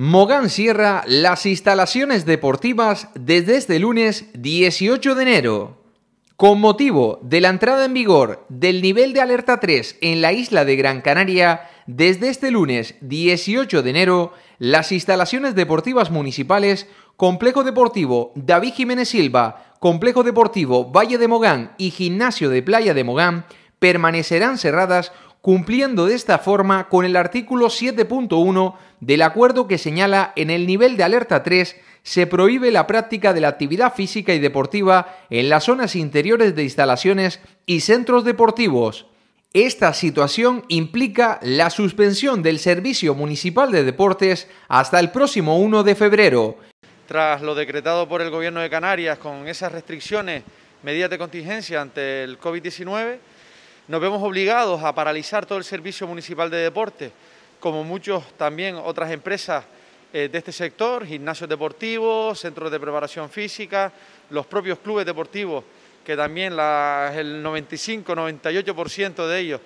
Mogán cierra las instalaciones deportivas desde este lunes 18 de enero. Con motivo de la entrada en vigor del nivel de alerta 3 en la isla de Gran Canaria, desde este lunes 18 de enero, las instalaciones deportivas municipales Complejo Deportivo David Jiménez Silva, Complejo Deportivo Valle de Mogán y Gimnasio de Playa de Mogán permanecerán cerradas cumpliendo de esta forma con el artículo 7.1 del acuerdo que señala en el nivel de alerta 3 se prohíbe la práctica de la actividad física y deportiva en las zonas interiores de instalaciones y centros deportivos. Esta situación implica la suspensión del Servicio Municipal de Deportes hasta el próximo 1 de febrero. Tras lo decretado por el Gobierno de Canarias con esas restricciones, medidas de contingencia ante el COVID-19, nos vemos obligados a paralizar todo el servicio municipal de deporte, como muchos también otras empresas eh, de este sector, gimnasios deportivos, centros de preparación física, los propios clubes deportivos, que también el 95-98% de ellos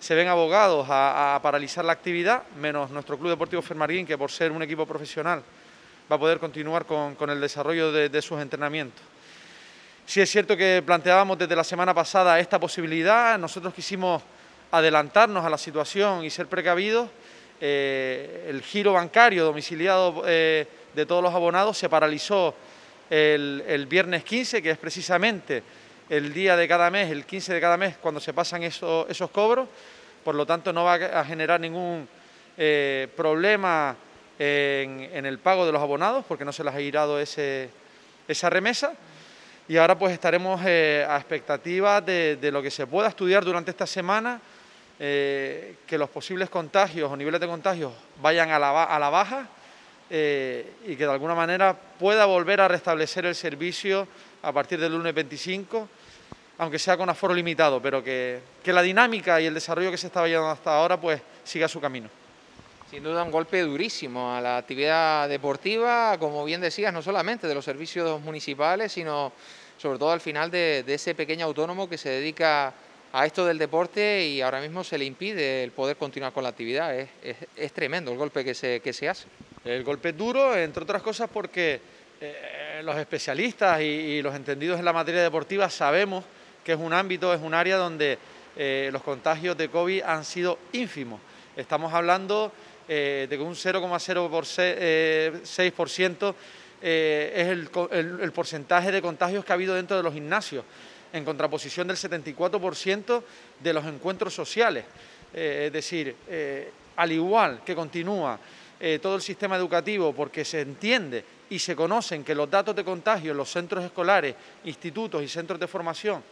se ven abogados a, paralizar la actividad, menos nuestro Club Deportivo Fermarín, que por ser un equipo profesional va a poder continuar con, el desarrollo de sus entrenamientos. Sí es cierto que planteábamos desde la semana pasada esta posibilidad, nosotros quisimos adelantarnos a la situación y ser precavidos. Eh, el giro bancario domiciliado eh, de todos los abonados se paralizó el, viernes 15, que es precisamente el día de cada mes, el 15 de cada mes, cuando se pasan esos, cobros. Por lo tanto, no va a generar ningún eh, problema en, el pago de los abonados, porque no se les ha girado esa remesa y ahora pues estaremos eh, a expectativa de, lo que se pueda estudiar durante esta semana, eh, que los posibles contagios o niveles de contagios vayan a la, baja eh, y que de alguna manera pueda volver a restablecer el servicio a partir del lunes 25, aunque sea con aforo limitado, pero que, la dinámica y el desarrollo que se estaba llevando hasta ahora pues siga su camino. Sin duda un golpe durísimo a la actividad deportiva, como bien decías, no solamente de los servicios municipales, sino sobre todo al final de, ese pequeño autónomo que se dedica a esto del deporte y ahora mismo se le impide el poder continuar con la actividad. Es, tremendo el golpe que se, que se hace. El golpe es duro, entre otras cosas, porque eh, los especialistas y, los entendidos en la materia deportiva sabemos que es un ámbito, es un área donde eh, los contagios de COVID han sido ínfimos. Estamos hablando eh, de que un 0,06% eh, eh, es el, porcentaje de contagios que ha habido dentro de los gimnasios, en contraposición del 74% de los encuentros sociales. es decir, al igual que continúa todo el sistema educativo porque se entiende y se conocen que los datos de contagio en los centros escolares, institutos y centros de formación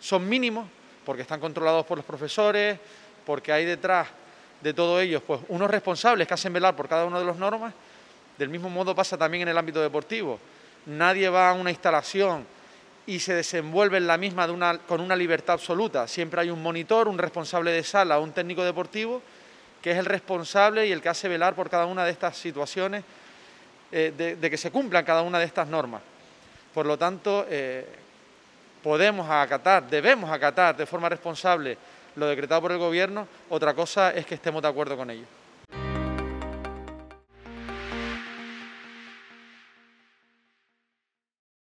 son mínimos porque están controlados por los profesores, porque hay detrás de todos ellos, pues unos responsables que hacen velar por cada una de las normas, del mismo modo pasa también en el ámbito deportivo. Nadie va a una instalación y se desenvuelve en la misma con una libertad absoluta. Siempre hay un monitor, un responsable de sala, un técnico deportivo, que es el responsable y el que hace velar por cada una de estas situaciones, eh, de, que se cumplan cada una de estas normas. Por lo tanto, eh, podemos acatar, debemos acatar de forma responsable lo decretado por el gobierno, otra cosa es que estemos de acuerdo con ello.